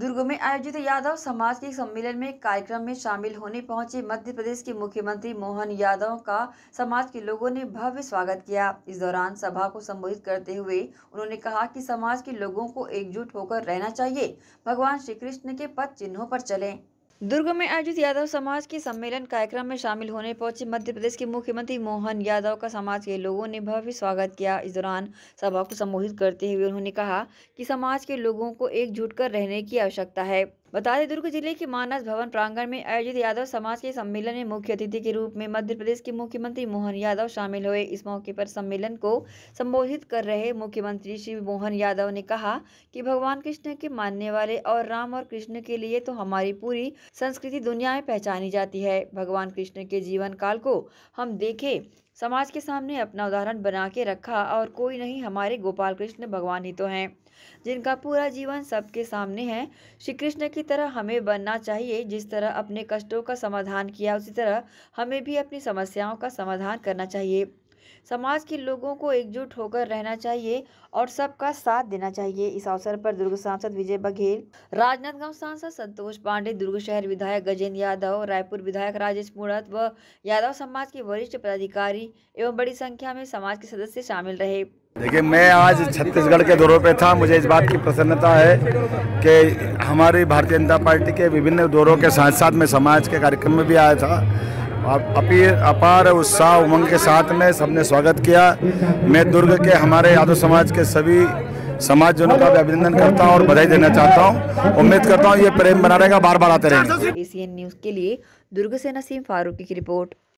दुर्ग में आयोजित यादव समाज के सम्मेलन में कार्यक्रम में शामिल होने पहुंचे मध्य प्रदेश के मुख्यमंत्री मोहन यादव का समाज के लोगों ने भव्य स्वागत किया इस दौरान सभा को संबोधित करते हुए उन्होंने कहा कि समाज के लोगों को एकजुट होकर रहना चाहिए भगवान श्री कृष्ण के पद चिन्हों पर चलें दुर्ग में आयोजित यादव समाज के सम्मेलन कार्यक्रम में शामिल होने पहुंचे मध्य प्रदेश के मुख्यमंत्री मोहन यादव का समाज के लोगों ने भव्य स्वागत किया इस दौरान सभा को संबोधित करते हुए उन्होंने कहा कि समाज के लोगों को एकजुट कर रहने की आवश्यकता है बता दें दुर्ग जिले के मानस भवन प्रांगण में आयोजित यादव समाज के सम्मेलन में मुख्य अतिथि के रूप में मध्य प्रदेश के मुख्यमंत्री मोहन यादव शामिल हुए इस मौके पर सम्मेलन को संबोधित कर रहे मुख्यमंत्री श्री मोहन यादव ने कहा कि भगवान कृष्ण के मानने वाले और राम और कृष्ण के लिए तो हमारी पूरी संस्कृति दुनिया में पहचानी जाती है भगवान कृष्ण के जीवन काल को हम देखे समाज के सामने अपना उदाहरण बना के रखा और कोई नहीं हमारे गोपाल कृष्ण भगवान ही तो हैं जिनका पूरा जीवन सबके सामने है श्री कृष्ण की उसी तरह हमें बनना चाहिए जिस तरह अपने कष्टों का समाधान किया उसी तरह हमें भी अपनी समस्याओं का समाधान करना चाहिए समाज के लोगों को एकजुट होकर रहना चाहिए और सबका साथ देना चाहिए इस अवसर पर दुर्ग सांसद विजय बघेल राजनांदगांव सांसद संतोष पांडे दुर्ग शहर विधायक गजेंद्र यादव रायपुर विधायक राजेश मुड़त व यादव समाज के वरिष्ठ पदाधिकारी एवं बड़ी संख्या में समाज के सदस्य शामिल रहे देखिए मैं आज छत्तीसगढ़ के दौरों पे था मुझे इस बात की प्रसन्नता है कि हमारी भारतीय जनता पार्टी के विभिन्न दौरों के साथ साथ मैं समाज के कार्यक्रम में भी आया था अपी अपार उत्साह उमंग के साथ में सबने स्वागत किया मैं दुर्ग के हमारे यादव समाज के सभी समाजजनों का भी अभिनंदन करता हूँ और बधाई देना चाहता हूँ उम्मीद करता हूँ ये प्रेम बना रहेगा बार बार आते रहेंगे एसीएन न्यूज के लिए दुर्ग से नसीम फारूकी की रिपोर्ट